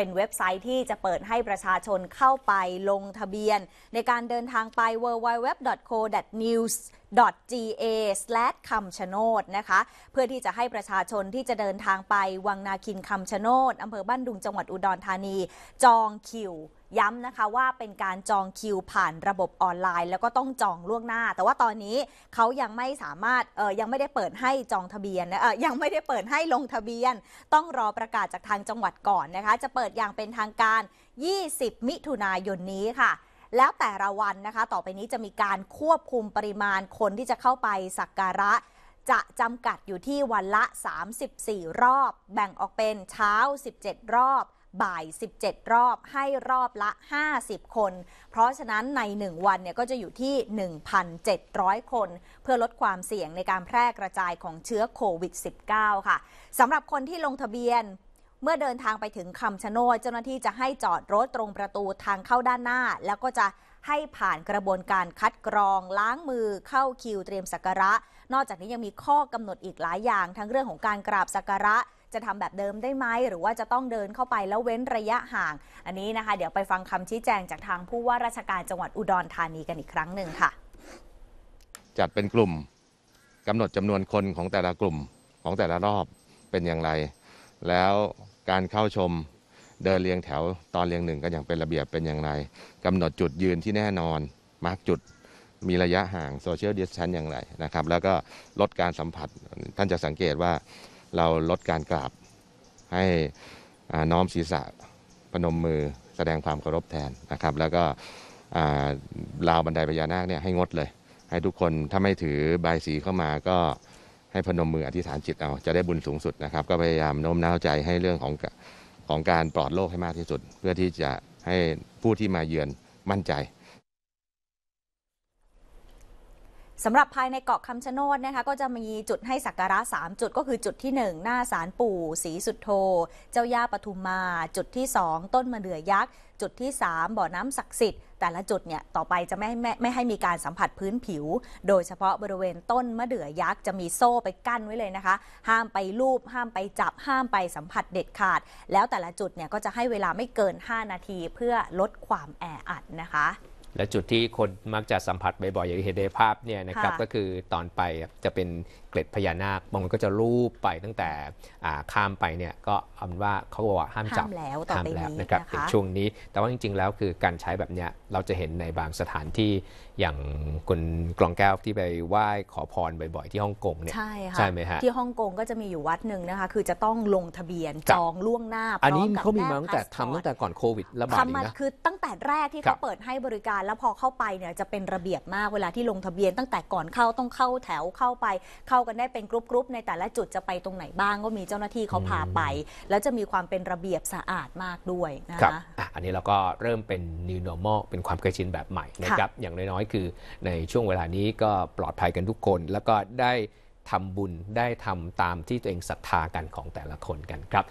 เป็นเว็บไซต์ที่จะเปิดให้ประชาชนเข้าไปลงทะเบียน ในการเดินทางไป www.co.news .ga คำชะโนดนะคะเพื่อที่จะให้ประชาชนที่จะเดินทางไป วังนาคินคำชะโนดอำเภอบ้านดุงจังหวัดอุดรธานี จองคิวย้ำนะคะว่าเป็นการจองคิวผ่านระบบออนไลน์ แล้วก็ต้องจองล่วงหน้า แต่ว่าตอนนี้เขายังไม่สามารถเออยังไม่ได้เปิดให้จองทะเบียนเออยังไม่ได้เปิดให้ลงทะเบียน ต้องรอประกาศจากทางจังหวัดก่อนนะคะ จะเปิดอย่างเป็นทางการ 20 มิถุนายนนี้ค่ะ แล้วแต่ละวันนะคะต่อไปนี้จะมีการควบคุมปริมาณคนที่จะเข้าไปสักการะ จะจำกัดอยู่ที่วันละ 34 รอบ แบ่งออกเป็นเช้า 17 รอบบ่าย 17 รอบ ให้รอบละ 50 คน เพราะฉะนั้นใน 1 วันเนี่ยก็จะอยู่ที่ 1,700 คนเพื่อลดความเสี่ยงในการแพร่กระจายของเชื้อโควิด -19 ค่ะ สำหรับคนที่ลงทะเบียนเมื่อเดินทางไปถึงคำชะโนดเจ้าหน้าที่จะให้จอดรถตรงประตูทางเข้าด้านหน้า แล้วก็จะให้ผ่านกระบวนการคัดกรองล้างมือเข้าคิวเตรียมสักการะ นอกจากนี้ยังมีข้อกำหนดอีกหลายอย่างทั้งเรื่องของการกราบสักการะจะทำแบบเดิมได้ไหมหรือว่าจะต้องเดินเข้าไปแล้วเว้นระยะห่าง อันนี้นะคะ เดี๋ยวไปฟังคำชี้แจงจากทางผู้ว่าราชการจังหวัดอุดรธานีกันอีกครั้งหนึ่งค่ะจัดเป็นกลุ่มกำหนดจำนวนคนของแต่ละกลุ่มของแต่ละรอบเป็นอย่างไร แล้วการเข้าชมเดินเรียงแถวตอนเรียงหนึ่งกันอย่างเป็นระเบียบเป็นอย่างไร กำหนดจุดยืนที่แน่นอน มาร์กจุดมีระยะห่างโซเชียลดิสแทนอย่างไรนะครับ แล้วก็ลดการสัมผัสท่านจะสังเกตว่าเราลดการกราบให้น้อมศีรษะ พนมมือแสดงความเคารพแทนนะครับ แล้วก็ราวบันไดพญานาคเนี่ยให้งดเลย ให้ทุกคนถ้าไม่ถือบายสีเข้ามาก็ให้พนมมืออธิษฐานจิตเอาจะได้บุญสูงสุดนะครับก็พยายามโน้มน้าวใจให้เรื่องของของการปลอดโลกให้มากที่สุด เพื่อที่จะให้ผู้ที่มาเยือนมั่นใจสำหรับภายในเกาะคำชะโนดนะคะก็จะมีจุดให้สักการะ 3 จุดก็คือจุดที่ 1 หน้าศาลปู่ศรีสุดโท เจ้าย่าปทุมมา จุดที่ 2 ต้นมะเดื่อยักษ์ จุดที่ 3 บ่อน้ำศักดิ์สิทธิ์แต่ละจุดเนี่ยต่อไปจะไม่ไม่ไม่ให้มีการสัมผัสพื้นผิว โดยเฉพาะบริเวณต้นมะเดื่อยักษ์ จะมีโซ่ไปกั้นไว้เลยนะคะ ห้ามไปลูบห้ามไปจับ ห้ามไปสัมผัสเด็ดขาด แล้วแต่ละจุดเนี่ยก็จะให้เวลาไม่เกิน 5 นาทีเพื่อลดความแออัดนะคะและจุดที่คนมักจะสัมผัสบ่อยๆอย่างที่เห็นในภาพเนี่ยนะครับก็คือตอนไปจะเป็นเกล็ดพญานาคบางคนก็จะลูบไปตั้งแต่ข้ามไปเนี่ยก็เอาเป็นว่าเขาบอกว่าห้ามจับแล้วห้ามแล้วนะครับในช่วงนี้ แต่ว่าจริง ๆ แล้วคือการใช้แบบเนี้ยเราจะเห็นในบางสถานที่อย่างคุณกลองแก้วที่ไปไหว้ขอพรบ่อย ๆที่ฮ่องกงเนี่ยใช่ค่ะใช่ไหมฮะที่ฮ่องกงก็จะมีอยู่วัดหนึ่งนะคะคือจะต้องลงทะเบียนจองล่วงหน้าอันนี้เขามีมาตั้งแต่ทำตั้งแต่ก่อนโควิดระบาดนะคือตั้งแต่แรกที่เขาเปิดให้บริการแล้วพอเข้าไปเนี่ยจะเป็นระเบียบมากเวลาที่ลงทะเบียนตั้งแต่ก่อนเข้าต้องเข้าแถวเข้าไป เข้ากันได้เป็นกรุ๊ปๆในแต่ละจุดจะไปตรงไหนบ้าง ก็มีเจ้าหน้าที่เขาพาไป แล้วจะมีความเป็นระเบียบสะอาดมากด้วยนะคะอันนี้เราก็เริ่มเป็น new normal เป็นความเคยชินแบบใหม่นะครับอย่างน้อยๆ คือในช่วงเวลานี้ก็ปลอดภัยกันทุกคน แล้วก็ได้ทำบุญได้ทำตามที่ตัวเองศรัทธากันของแต่ละคนกันครับ